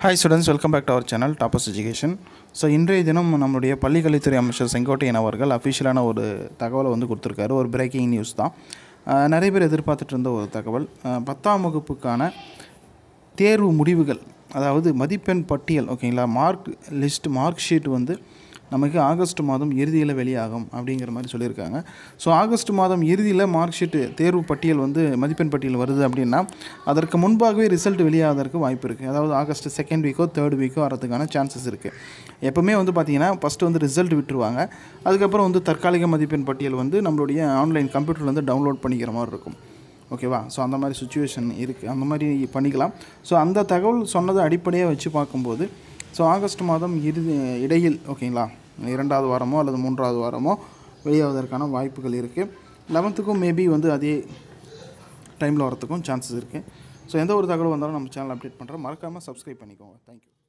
hi students welcome back to our channel Tops education so இன்றைய தினம் நம்மளுடைய பள்ளிக்கல்வித்துறை அமைச்சர் செங்கோட்டையன் அவர்கள் அஃபிஷியலான ஒரு தகவலை வந்து கொடுத்துருக்காரு ஒரு பிரேக்கிங் நியூஸ் தான் நிறைய பேர் எதிர்பார்த்துட்டு இருந்த ஒரு தகவல் பத்தாம் வகுப்புக்கான தேர்வு முடிவுகள் அதாவது மதிப்பெண் பட்டியல் ஓகேங்களா மார்க் லிஸ்ட் மார்க் ஷீட் வந்து நமக்கு ஆகஸ்ட் மாதம் இறுதியில் வெளியாகும் அப்படிங்கிற மாதிரி சொல்லியிருக்காங்க ஸோ ஆகஸ்ட் மாதம் இறுதியில் மார்க் ஷீட்டு தேர்வு பட்டியல் வந்து மதிப்பெண் பட்டியல் வருது அப்படின்னா அதற்கு முன்பாகவே ரிசல்ட் வெளியாகிறதுக்கு வாய்ப்பு இருக்குது அதாவது ஆகஸ்ட் செகண்ட் வீக்கோ தேர்ட் வீக்கோ வரதுக்கான சான்சஸ் இருக்குது எப்போவுமே வந்து பார்த்திங்கன்னா ஃபஸ்ட்டு வந்து ரிசல்ட் விட்டுருவாங்க அதுக்கப்புறம் வந்து தற்காலிக மதிப்பெண் பட்டியல் வந்து நம்மளுடைய ஆன்லைன் கம்ப்யூட்டரில் வந்து டவுன்லோட் பண்ணிக்கிற மாதிரி இருக்கும் ஓகேவா ஸோ அந்த மாதிரி சுச்சுவேஷன் இருக்குது அந்த மாதிரி பண்ணிக்கலாம் ஸோ அந்த தகவல் சொன்னதை அடிப்படையாக வச்சு பார்க்கும்போது ஸோ ஆகஸ்ட் மாதம் இறுதி இடையில் ஓகேங்களா இரண்டாவது வாரமோ அல்லது மூன்றாவது வாரமோ வெளியாவதற்கான வாய்ப்புகள் இருக்குது லெவன்த்துக்கும் மேபி வந்து அதே டைமில் வரத்துக்கும் சான்சஸ் இருக்குது ஸோ எந்த ஒரு தகவல் வந்தாலும் நம்ம சேனல் அப்டேட் பண்ணுறோம் மறக்காமல் சப்ஸ்கிரைப் பண்ணிக்கோங்க தேங்க்யூ